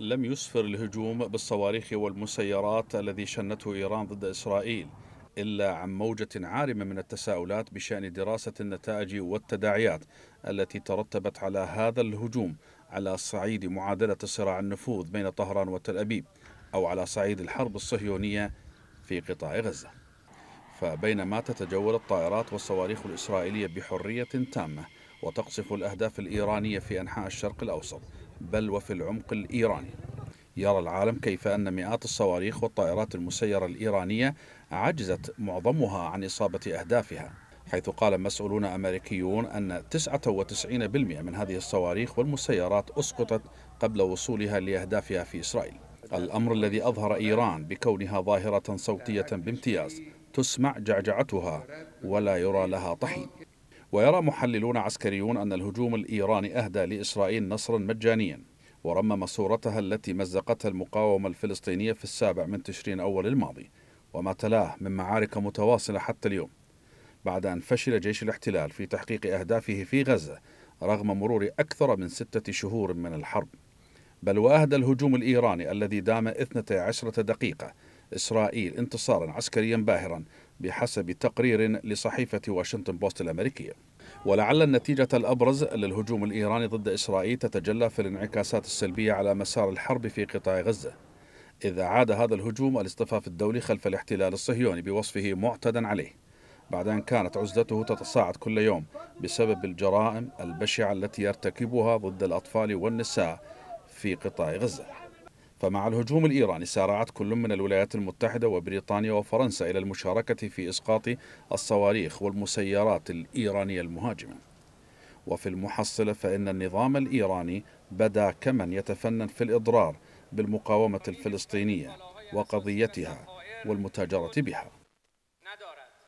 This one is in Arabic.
لم يسفر الهجوم بالصواريخ والمسيرات الذي شنته إيران ضد إسرائيل إلا عن موجة عارمة من التساؤلات بشأن دراسة النتائج والتداعيات التي ترتبت على هذا الهجوم على صعيد معادلة صراع النفوذ بين طهران وتل أبيب أو على صعيد الحرب الصهيونية في قطاع غزة فبينما تتجول الطائرات والصواريخ الإسرائيلية بحرية تامة وتقصف الأهداف الإيرانية في أنحاء الشرق الأوسط بل وفي العمق الإيراني يرى العالم كيف أن مئات الصواريخ والطائرات المسيرة الإيرانية عجزت معظمها عن إصابة أهدافها حيث قال مسؤولون أمريكيون أن 99% من هذه الصواريخ والمسيرات أسقطت قبل وصولها لأهدافها في إسرائيل الأمر الذي أظهر إيران بكونها ظاهرة صوتية بامتياز تسمع جعجعتها ولا يرى لها طحين ويرى محللون عسكريون أن الهجوم الإيراني أهدى لإسرائيل نصرا مجانيا ورمم صورتها التي مزقتها المقاومة الفلسطينية في السابع من تشرين أول الماضي وما تلاه من معارك متواصلة حتى اليوم بعد أن فشل جيش الاحتلال في تحقيق أهدافه في غزة رغم مرور أكثر من ستة شهور من الحرب بل وأهدى الهجوم الإيراني الذي دام 12 دقيقة إسرائيل انتصارا عسكريا باهرا بحسب تقرير لصحيفة واشنطن بوست الأمريكية ولعل النتيجة الأبرز للهجوم الإيراني ضد إسرائيل تتجلى في الانعكاسات السلبية على مسار الحرب في قطاع غزة إذا عاد هذا الهجوم الاصطفاف الدولي خلف الاحتلال الصهيوني بوصفه معتدا عليه بعد أن كانت عزلته تتصاعد كل يوم بسبب الجرائم البشعة التي يرتكبها ضد الأطفال والنساء في قطاع غزة فمع الهجوم الإيراني سارعت كل من الولايات المتحدة وبريطانيا وفرنسا إلى المشاركة في إسقاط الصواريخ والمسيرات الإيرانية المهاجمة وفي المحصلة فإن النظام الإيراني بدا كمن يتفنن في الإضرار بالمقاومة الفلسطينية وقضيتها والمتاجرة بها